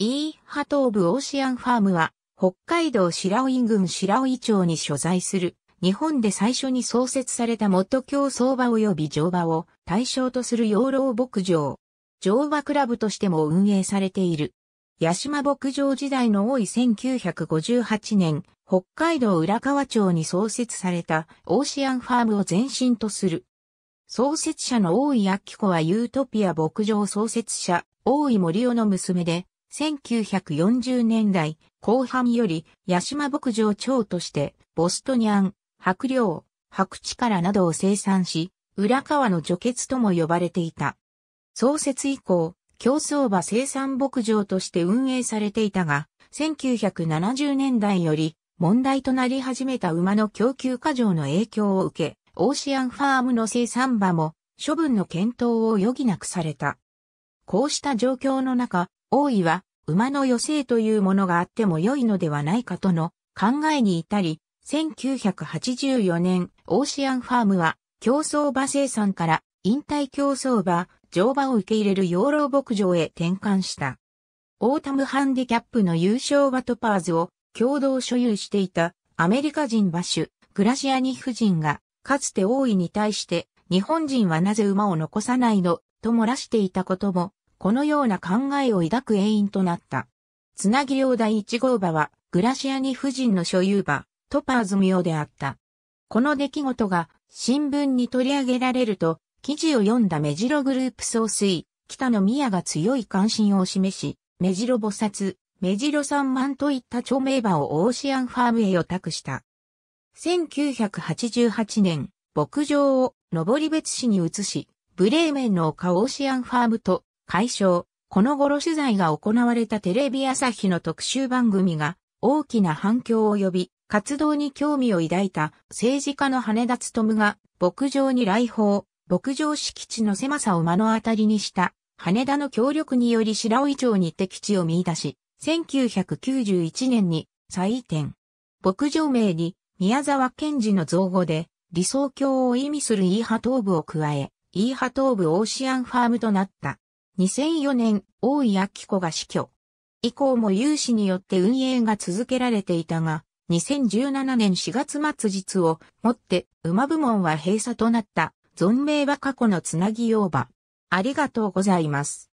イーハー部オーシアンファームは、北海道白老郡白老町に所在する、日本で最初に創設された元競相場及び乗馬を対象とする養老牧場。乗馬クラブとしても運営されている。八島牧場時代の多い1958年、北海道浦河町に創設されたオーシアンファームを前身とする。創設者の大井明子はユートピア牧場創設者、大井森尾の娘で、1940年代後半より、八島牧場長として、ボストニャン、白領、白力などを生産し、浦川の除血とも呼ばれていた。創設以降、競争馬生産牧場として運営されていたが、1970年代より問題となり始めた馬の供給過剰の影響を受け、オーシアンファームの生産馬も処分の検討を余儀なくされた。こうした状況の中、王位は馬の余生というものがあっても良いのではないかとの考えに至り、1984年、オーシアンファームは競争馬生産から引退競争馬、乗馬を受け入れる養老牧場へ転換した。オータムハンディキャップの優勝馬トパーズを共同所有していたアメリカ人馬主、グラシアニ夫人が、かつて王位に対して、日本人はなぜ馬を残さないの、と漏らしていたことも、このような考えを抱く原員となった。つなぎ領第1号馬は、グラシアニ夫人の所有馬、トパーズ名であった。この出来事が新聞に取り上げられると、記事を読んだ目白グループ総帥、北野宮が強い関心を示し、目白菩薩、目白三万といった著名馬をオーシアンファームへ予託した。1988年、牧場を登別市に移し、ブレーメンの丘オーシアンファームと解消。この頃取材が行われたテレビ朝日の特集番組が大きな反響を呼び、活動に興味を抱いた政治家の羽田むが牧場に来訪、牧場敷地の狭さを目の当たりにした羽田の協力により白尾町に敵地を見出し、1991年に再移転。牧場名に宮沢賢治の造語で理想郷を意味するイーハ東部を加え、イーハ東部オーシアンファームとなった。2004年、大井明子が死去。以降も有志によって運営が続けられていたが、2017年4月末日をもって馬部門は閉鎖となった、存命は過去のつなぎ用馬。ありがとうございます。